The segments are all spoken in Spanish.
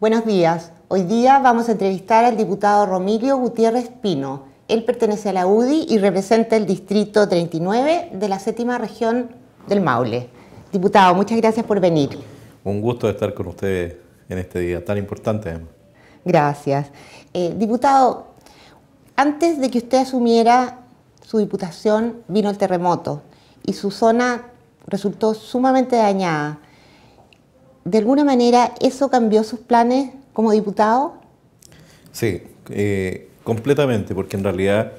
Buenos días. Hoy día vamos a entrevistar al diputado Romilio Gutiérrez Pino. Él pertenece a la UDI y representa el Distrito 39 de la séptima región del Maule. Diputado, muchas gracias por venir. Un gusto estar con usted en este día tan importante, Gracias. Eh, diputado, antes de que usted asumiera su diputación, vino el terremoto y su zona resultó sumamente dañada. ¿De alguna manera eso cambió sus planes como diputado? Sí, eh, completamente, porque en realidad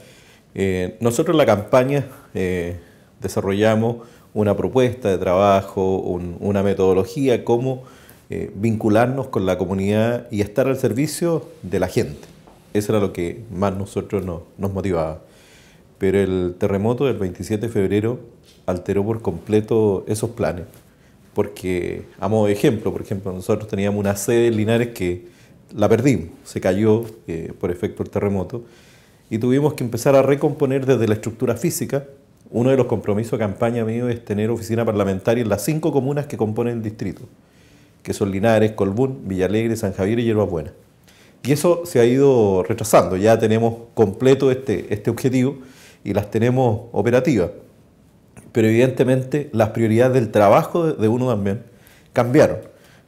eh, nosotros en la campaña eh, desarrollamos una propuesta de trabajo, una metodología, cómo vincularnos con la comunidad y estar al servicio de la gente. Eso era lo que más nosotros nos motivaba. Pero el terremoto del 27 de febrero alteró por completo esos planes porque, a modo de ejemplo, por ejemplo, nosotros teníamos una sede en Linares que la perdimos, se cayó eh, por efecto el terremoto, y tuvimos que empezar a recomponer desde la estructura física. Uno de los compromisos de campaña mío es tener oficina parlamentaria en las cinco comunas que componen el distrito, que son Linares, Colbún, Villalegre, San Javier y Hierbas Buena. Y eso se ha ido retrasando, ya tenemos completo este, este objetivo y las tenemos operativas pero evidentemente las prioridades del trabajo de uno también cambiaron,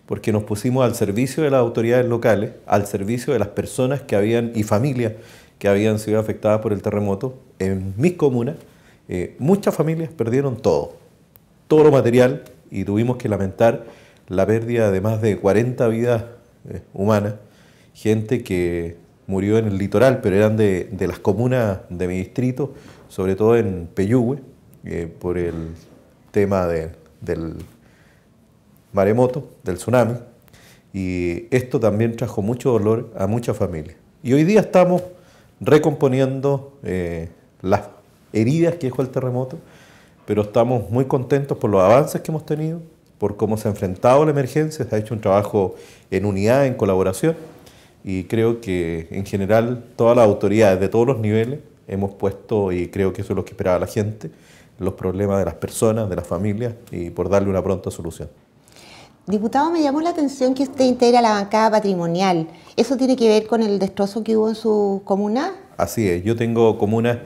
porque nos pusimos al servicio de las autoridades locales, al servicio de las personas que habían y familias que habían sido afectadas por el terremoto. En mis comunas, eh, muchas familias perdieron todo, todo lo material, y tuvimos que lamentar la pérdida de más de 40 vidas eh, humanas, gente que murió en el litoral, pero eran de, de las comunas de mi distrito, sobre todo en Peyúgue, eh, por el tema del maremoto, del tsunami, y esto también trajo mucho dolor a muchas familias. Y hoy día estamos recomponiendo eh, las heridas que dejó el terremoto, pero estamos muy contentos por los avances que hemos tenido, por cómo se ha enfrentado la emergencia, se ha hecho un trabajo en unidad, en colaboración, y creo que en general todas las autoridades de todos los niveles hemos puesto, y creo que eso es lo que esperaba la gente, los problemas de las personas, de las familias y por darle una pronta solución. Diputado, me llamó la atención que usted integra la bancada patrimonial. ¿Eso tiene que ver con el destrozo que hubo en su comuna? Así es, yo tengo comunas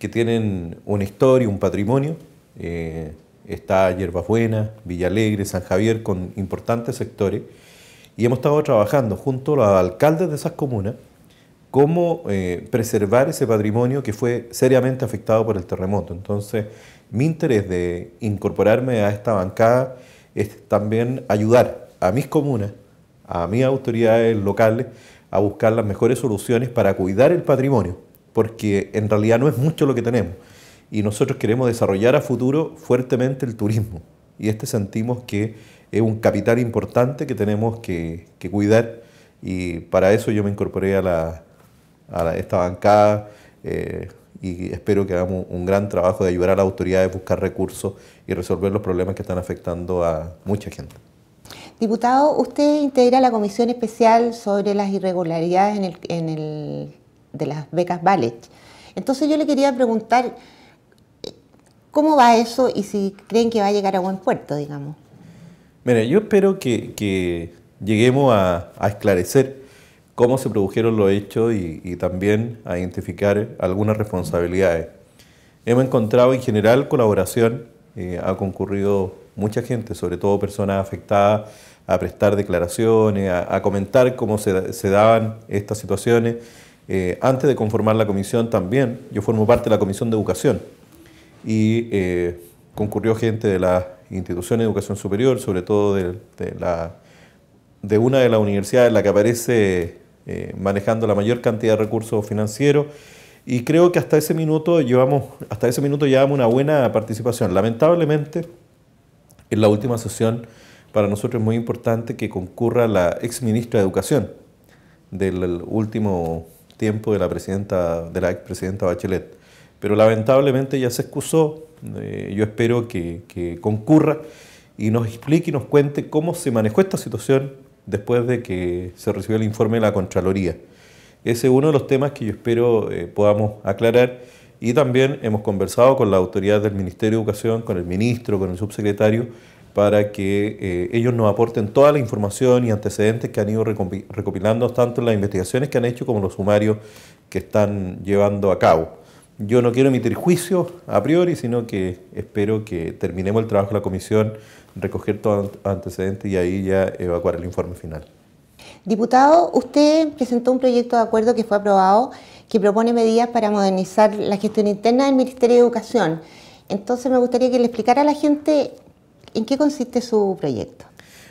que tienen una historia, un patrimonio. Eh, está Yerba Buena, Villa Alegre, San Javier, con importantes sectores. Y hemos estado trabajando junto a los alcaldes de esas comunas cómo eh, preservar ese patrimonio que fue seriamente afectado por el terremoto. Entonces, mi interés de incorporarme a esta bancada es también ayudar a mis comunas, a mis autoridades locales, a buscar las mejores soluciones para cuidar el patrimonio, porque en realidad no es mucho lo que tenemos. Y nosotros queremos desarrollar a futuro fuertemente el turismo. Y este sentimos que es un capital importante que tenemos que cuidar. Y para eso yo me incorporé a la, a esta bancada eh, y espero que hagamos un gran trabajo de ayudar a las autoridades a buscar recursos y resolver los problemas que están afectando a mucha gente. Diputado, usted integra la Comisión Especial sobre las irregularidades de las becas Ballet. Entonces yo le quería preguntar, ¿cómo va eso y si creen que va a llegar a buen puerto, digamos? Mira, yo espero que, lleguemos a, a esclarecer cómo se produjeron los hechos y, también a identificar algunas responsabilidades. Hemos encontrado en general colaboración, eh, ha concurrido mucha gente, sobre todo personas afectadas, a prestar declaraciones, a, comentar cómo se, se, daban estas situaciones. Eh, antes de conformar la comisión también, yo formo parte de la comisión de educación y eh, concurrió gente de la institución de educación superior, sobre todo de, la, de una de las universidades en la que aparece eh, manejando la mayor cantidad de recursos financieros. Y creo que hasta ese minuto llevamos, hasta ese minuto llevamos una buena participación. Lamentablemente, en la última sesión, para nosotros es muy importante que concurra la ex ministra de Educación del último tiempo de la presidenta, de la expresidenta Bachelet. Pero lamentablemente ya se excusó. Eh, yo espero que, que concurra y nos explique y nos cuente cómo se manejó esta situación después de que se recibió el informe de la Contraloría. Ese es uno de los temas que yo espero eh, podamos aclarar y también hemos conversado con la autoridad del Ministerio de Educación, con el ministro, con el subsecretario, para que eh, ellos nos aporten toda la información y antecedentes que han ido recopilando tanto en las investigaciones que han hecho como los sumarios que están llevando a cabo. Yo no quiero emitir juicio a priori, sino que espero que terminemos el trabajo de la comisión recoger todo antecedente y ahí ya evacuar el informe final. Diputado, usted presentó un proyecto de acuerdo que fue aprobado que propone medidas para modernizar la gestión interna del Ministerio de Educación. Entonces me gustaría que le explicara a la gente en qué consiste su proyecto.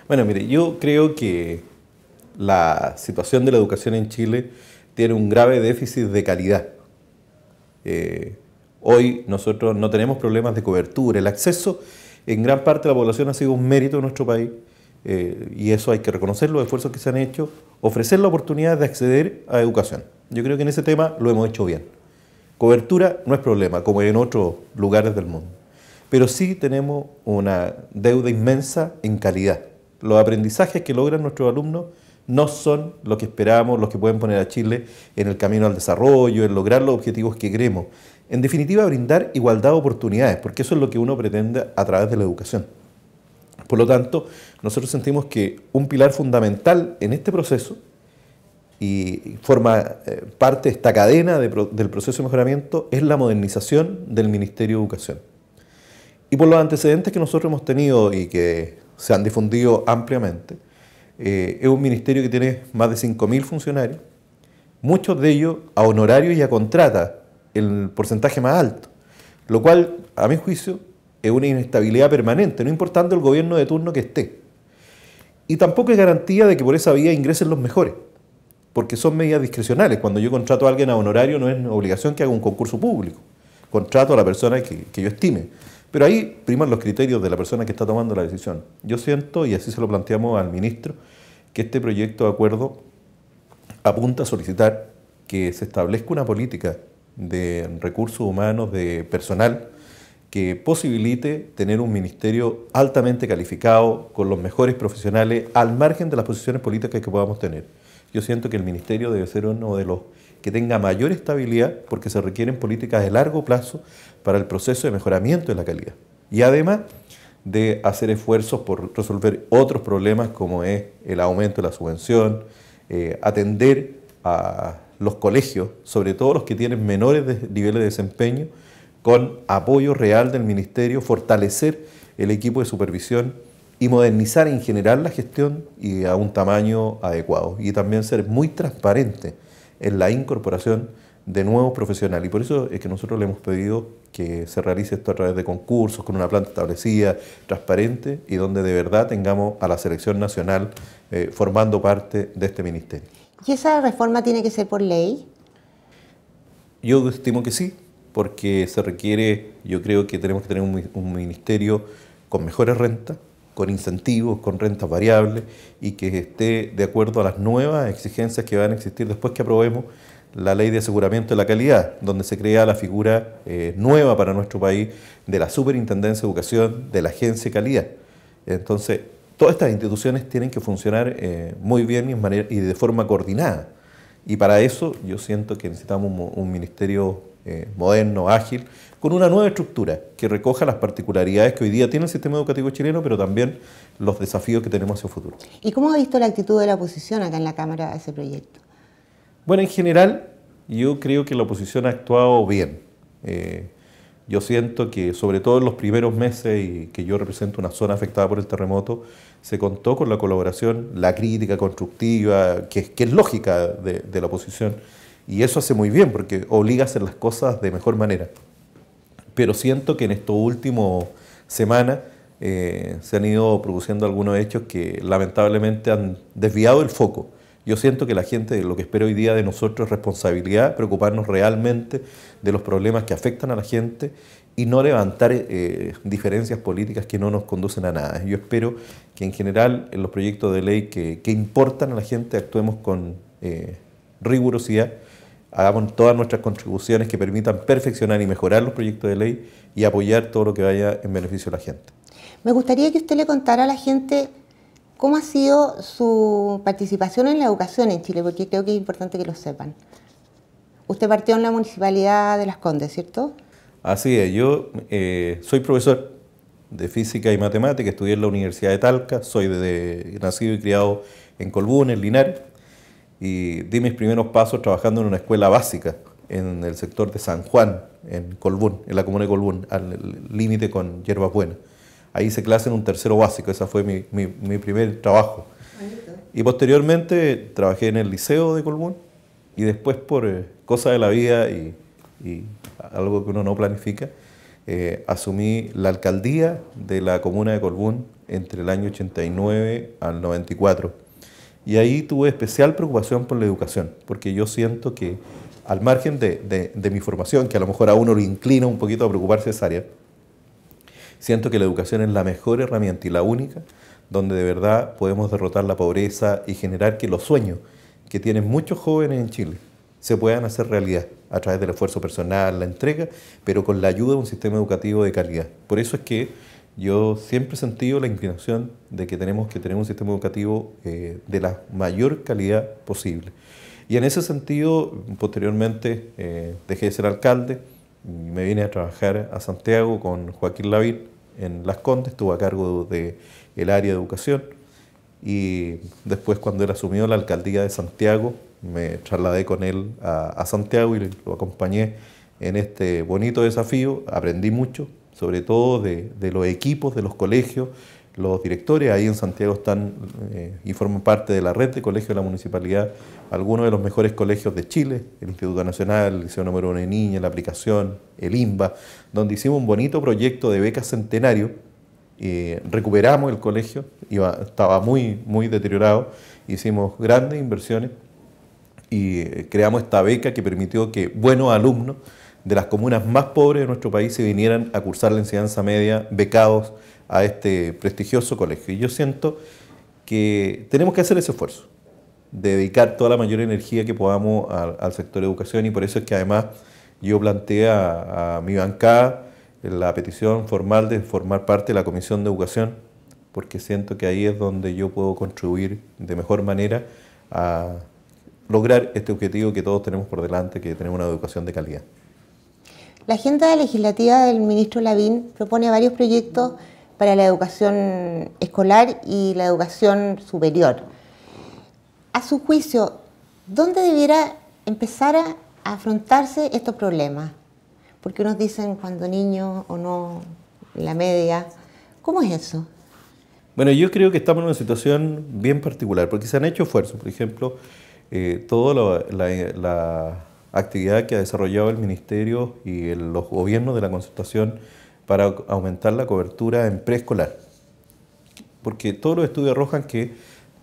Bueno, mire, yo creo que la situación de la educación en Chile tiene un grave déficit de calidad. Eh, hoy nosotros no tenemos problemas de cobertura, el acceso en gran parte la población ha sido un mérito de nuestro país eh, y eso hay que reconocer los esfuerzos que se han hecho, ofrecer la oportunidad de acceder a educación. Yo creo que en ese tema lo hemos hecho bien. Cobertura no es problema, como en otros lugares del mundo. Pero sí tenemos una deuda inmensa en calidad. Los aprendizajes que logran nuestros alumnos no son los que esperamos, los que pueden poner a Chile en el camino al desarrollo, en lograr los objetivos que queremos. En definitiva, brindar igualdad de oportunidades, porque eso es lo que uno pretende a través de la educación. Por lo tanto, nosotros sentimos que un pilar fundamental en este proceso y forma eh, parte de esta cadena del proceso de mejoramiento es la modernización del Ministerio de Educación. Y por los antecedentes que nosotros hemos tenido y que se han difundido ampliamente, eh, es un ministerio que tiene más de 5.000 funcionarios, muchos de ellos a honorarios y a contrata, el porcentaje más alto. Lo cual, a mi juicio, es una inestabilidad permanente, no importando el gobierno de turno que esté. Y tampoco es garantía de que por esa vía ingresen los mejores, porque son medidas discrecionales. Cuando yo contrato a alguien a honorario no es obligación que haga un concurso público. Contrato a la persona que, que yo estime. Pero ahí priman los criterios de la persona que está tomando la decisión. Yo siento, y así se lo planteamos al ministro, que este proyecto de acuerdo apunta a solicitar que se establezca una política de recursos humanos, de personal, que posibilite tener un ministerio altamente calificado, con los mejores profesionales, al margen de las posiciones políticas que podamos tener. Yo siento que el ministerio debe ser uno de los que tenga mayor estabilidad, porque se requieren políticas de largo plazo para el proceso de mejoramiento de la calidad. Y además de hacer esfuerzos por resolver otros problemas como es el aumento de la subvención, eh, atender a los colegios, sobre todo los que tienen menores niveles de desempeño, con apoyo real del Ministerio, fortalecer el equipo de supervisión y modernizar en general la gestión y a un tamaño adecuado. Y también ser muy transparente en la incorporación de nuevos profesionales. Y por eso es que nosotros le hemos pedido que se realice esto a través de concursos, con una planta establecida, transparente y donde de verdad tengamos a la selección nacional eh, formando parte de este ministerio. ¿Y esa reforma tiene que ser por ley? Yo estimo que sí, porque se requiere, yo creo que tenemos que tener un, ministerio con mejores rentas, con incentivos, con rentas variables y que esté de acuerdo a las nuevas exigencias que van a existir después que aprobemos la ley de aseguramiento de la calidad, donde se crea la figura eh, nueva para nuestro país de la Superintendencia de Educación de la Agencia de Calidad. Entonces, todas estas instituciones tienen que funcionar eh, muy bien y, de forma coordinada. Y para eso yo siento que necesitamos un, ministerio eh, moderno, ágil, con una nueva estructura que recoja las particularidades que hoy día tiene el sistema educativo chileno, pero también los desafíos que tenemos hacia el futuro. ¿Y cómo ha visto la actitud de la oposición acá en la Cámara a ese proyecto? Bueno, en general yo creo que la oposición ha actuado bien. Eh, yo siento que, sobre todo en los primeros meses, y que yo represento una zona afectada por el terremoto, se contó con la colaboración, la crítica constructiva, que, es lógica de, la oposición. Y eso hace muy bien, porque obliga a hacer las cosas de mejor manera. Pero siento que en esta últimos semana eh, se han ido produciendo algunos hechos que lamentablemente han desviado el foco. Yo siento que la gente lo que espero hoy día de nosotros es responsabilidad, preocuparnos realmente de los problemas que afectan a la gente y no levantar eh, diferencias políticas que no nos conducen a nada. Yo espero que en general en los proyectos de ley que, importan a la gente actuemos con eh, rigurosidad, hagamos todas nuestras contribuciones que permitan perfeccionar y mejorar los proyectos de ley y apoyar todo lo que vaya en beneficio de la gente. Me gustaría que usted le contara a la gente ¿Cómo ha sido su participación en la educación en Chile? Porque creo que es importante que lo sepan. Usted partió en la Municipalidad de Las Condes, ¿cierto? Así es, yo eh, soy profesor de física y matemática, estudié en la Universidad de Talca, soy de, nacido y criado en Colbún, en Linares, y di mis primeros pasos trabajando en una escuela básica en el sector de San Juan, en Colbún, en la comuna de Colbún, al límite con Yerbas Buenas. Ahí hice clase en un tercero básico, ese fue mi, mi, primer trabajo. Y posteriormente trabajé en el liceo de Colbún y después por eh, cosas de la vida y, algo que uno no planifica, eh, asumí la alcaldía de la comuna de Colbún entre el año 89 al 94. Y ahí tuve especial preocupación por la educación, porque yo siento que al margen de, de, mi formación, que a lo mejor a uno le inclina un poquito a preocuparse de esa área, Siento que la educación es la mejor herramienta y la única donde de verdad podemos derrotar la pobreza y generar que los sueños que tienen muchos jóvenes en Chile se puedan hacer realidad a través del esfuerzo personal, la entrega, pero con la ayuda de un sistema educativo de calidad. Por eso es que yo siempre he sentido la inclinación de que tenemos que tener un sistema educativo eh, de la mayor calidad posible. Y en ese sentido, posteriormente eh, dejé de ser alcalde y me vine a trabajar a Santiago con Joaquín Lavín, en Las Condes, estuvo a cargo del el área de educación y después cuando él asumió la alcaldía de Santiago, me trasladé con él a, Santiago y lo acompañé en este bonito desafío, aprendí mucho, sobre todo de, de los equipos, de los colegios, los directores ahí en Santiago están eh, y forman parte de la red de colegios de la municipalidad, algunos de los mejores colegios de Chile, el Instituto Nacional, el Liceo Número 1 de Niña, la aplicación, el IMBA, donde hicimos un bonito proyecto de beca centenario. Eh, recuperamos el colegio, estaba muy, muy deteriorado, hicimos grandes inversiones y eh, creamos esta beca que permitió que buenos alumnos de las comunas más pobres de nuestro país se vinieran a cursar la enseñanza media becados a este prestigioso colegio. Y yo siento que tenemos que hacer ese esfuerzo, dedicar toda la mayor energía que podamos al, sector sector educación y por eso es que además yo planteé a, mi bancada la petición formal de formar parte de la Comisión de Educación, porque siento que ahí es donde yo puedo contribuir de mejor manera a lograr este objetivo que todos tenemos por delante, que tenemos una educación de calidad. La agenda legislativa del ministro Lavín propone varios proyectos para la educación escolar y la educación superior. A su juicio, ¿dónde debiera empezar a afrontarse estos problemas? Porque nos dicen cuando niño o no, la media. ¿Cómo es eso? Bueno, yo creo que estamos en una situación bien particular, porque se han hecho esfuerzos. Por ejemplo, eh, toda la, actividad que ha desarrollado el Ministerio y los gobiernos de la concertación para aumentar la cobertura en preescolar. Porque todos los estudios arrojan que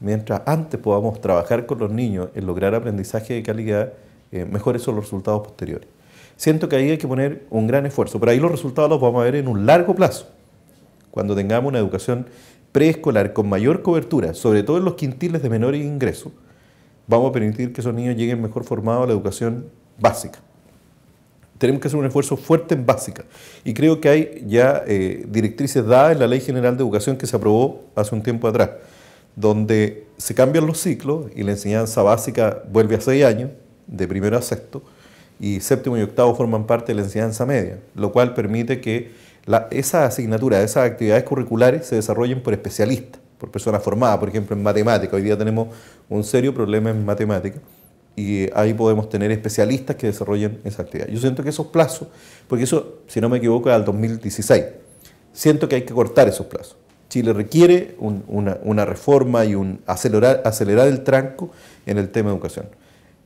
mientras antes podamos trabajar con los niños en lograr aprendizaje de calidad, eh, mejores son los resultados posteriores. Siento que ahí hay que poner un gran esfuerzo, pero ahí los resultados los vamos a ver en un largo plazo, cuando tengamos una educación preescolar con mayor cobertura, sobre todo en los quintiles de menor ingresos, vamos a permitir que esos niños lleguen mejor formados a la educación básica tenemos que hacer un esfuerzo fuerte en básica. Y creo que hay ya eh, directrices dadas en la Ley General de Educación que se aprobó hace un tiempo atrás, donde se cambian los ciclos y la enseñanza básica vuelve a seis años, de primero a sexto, y séptimo y octavo forman parte de la enseñanza media, lo cual permite que la, esas asignaturas, esas actividades curriculares se desarrollen por especialistas, por personas formadas, por ejemplo, en matemática. Hoy día tenemos un serio problema en matemática y ahí podemos tener especialistas que desarrollen esa actividad. Yo siento que esos plazos, porque eso, si no me equivoco, es al 2016, siento que hay que cortar esos plazos. Chile requiere una, reforma y un acelerar, el tranco en el tema de educación.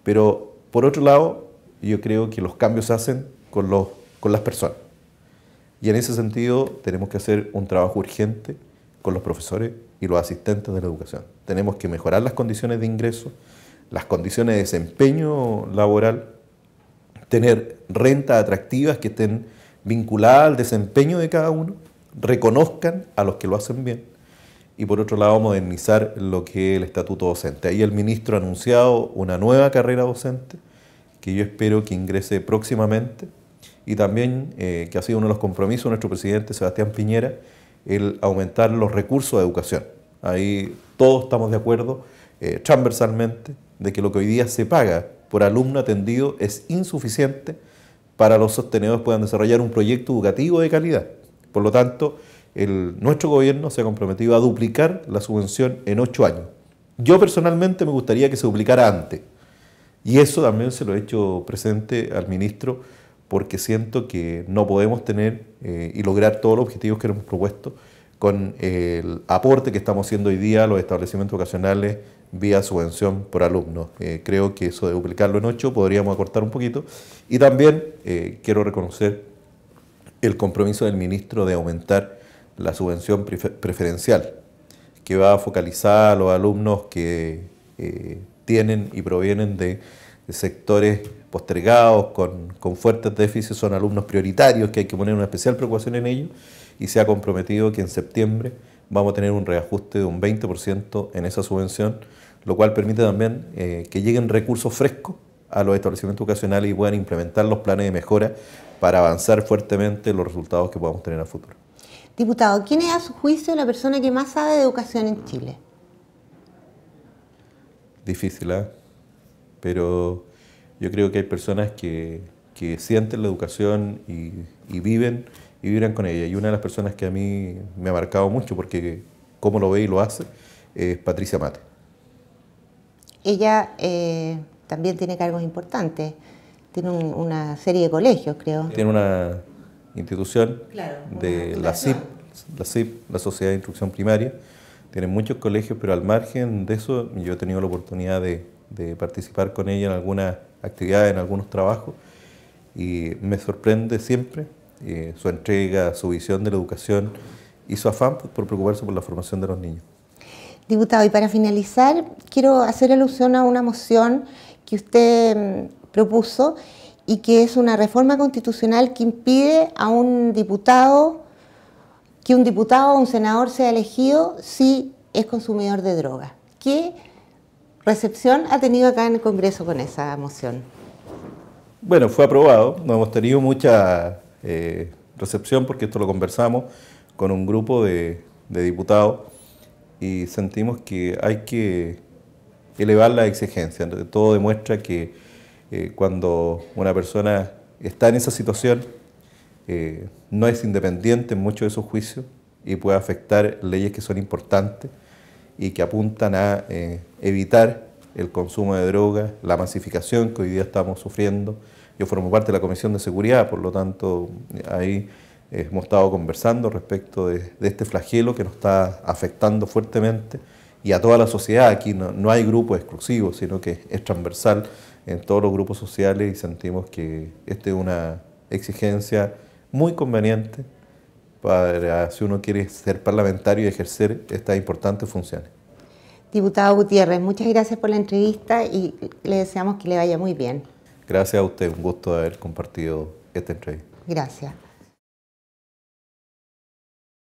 Pero, por otro lado, yo creo que los cambios se hacen con, los, con las personas. Y en ese sentido tenemos que hacer un trabajo urgente con los profesores y los asistentes de la educación. Tenemos que mejorar las condiciones de ingreso, las condiciones de desempeño laboral, tener rentas atractivas que estén vinculadas al desempeño de cada uno, reconozcan a los que lo hacen bien y por otro lado modernizar lo que es el estatuto docente. Ahí el ministro ha anunciado una nueva carrera docente que yo espero que ingrese próximamente y también eh, que ha sido uno de los compromisos de nuestro presidente Sebastián Piñera, el aumentar los recursos de educación. Ahí todos estamos de acuerdo eh, transversalmente de que lo que hoy día se paga por alumno atendido es insuficiente para los sostenedores puedan desarrollar un proyecto educativo de calidad. Por lo tanto, nuestro gobierno se ha comprometido a duplicar la subvención en ocho años. Yo personalmente me gustaría que se duplicara antes. Y eso también se lo he hecho presente al ministro porque siento que no podemos tener eh, y lograr todos los objetivos que hemos propuesto con el aporte que estamos haciendo hoy día a los establecimientos vocacionales vía subvención por alumno. Eh, creo que eso de duplicarlo en ocho podríamos acortar un poquito. Y también eh, quiero reconocer el compromiso del ministro de aumentar la subvención preferencial, que va a focalizar a los alumnos que eh, tienen y provienen de, sectores postergados, con, con, fuertes déficits, son alumnos prioritarios que hay que poner una especial preocupación en ellos y se ha comprometido que en septiembre vamos a tener un reajuste de un 20% en esa subvención lo cual permite también eh, que lleguen recursos frescos a los establecimientos educacionales y puedan implementar los planes de mejora para avanzar fuertemente los resultados que podamos tener en el futuro. Diputado, ¿quién es a su juicio la persona que más sabe de educación en Chile? Difícil, ¿eh? pero yo creo que hay personas que, sienten la educación y, viven y con ella. Y una de las personas que a mí me ha marcado mucho, porque como lo ve y lo hace, es Patricia Mate. Ella eh, también tiene cargos importantes, tiene una serie de colegios, creo. Tiene una institución de la CIP, la la Sociedad de Instrucción Primaria. Tiene muchos colegios, pero al margen de eso, yo he tenido la oportunidad de, participar con ella en algunas actividades, en algunos trabajos, y me sorprende siempre eh, su entrega, su visión de la educación y su afán por preocuparse por la formación de los niños. Diputado, y para finalizar, quiero hacer alusión a una moción que usted mm, propuso y que es una reforma constitucional que impide a un diputado que un diputado o un senador sea elegido si es consumidor de droga. ¿Qué recepción ha tenido acá en el Congreso con esa moción? Bueno, fue aprobado. No hemos tenido mucha eh, recepción porque esto lo conversamos con un grupo de diputados y sentimos que hay que elevar la exigencia. Todo demuestra que eh, cuando una persona está en esa situación, eh, no es independiente en muchos de sus juicios y puede afectar leyes que son importantes y que apuntan a eh, evitar el consumo de drogas, la masificación que hoy día estamos sufriendo. Yo formo parte de la Comisión de Seguridad, por lo tanto, ahí hemos estado conversando respecto de, este flagelo que nos está afectando fuertemente y a toda la sociedad. Aquí no, hay grupo exclusivo, sino que es transversal en todos los grupos sociales y sentimos que esta es una exigencia muy conveniente para si uno quiere ser parlamentario y ejercer estas importantes funciones. Diputado Gutiérrez, muchas gracias por la entrevista y le deseamos que le vaya muy bien. Gracias a usted, un gusto haber compartido esta entrevista. Gracias.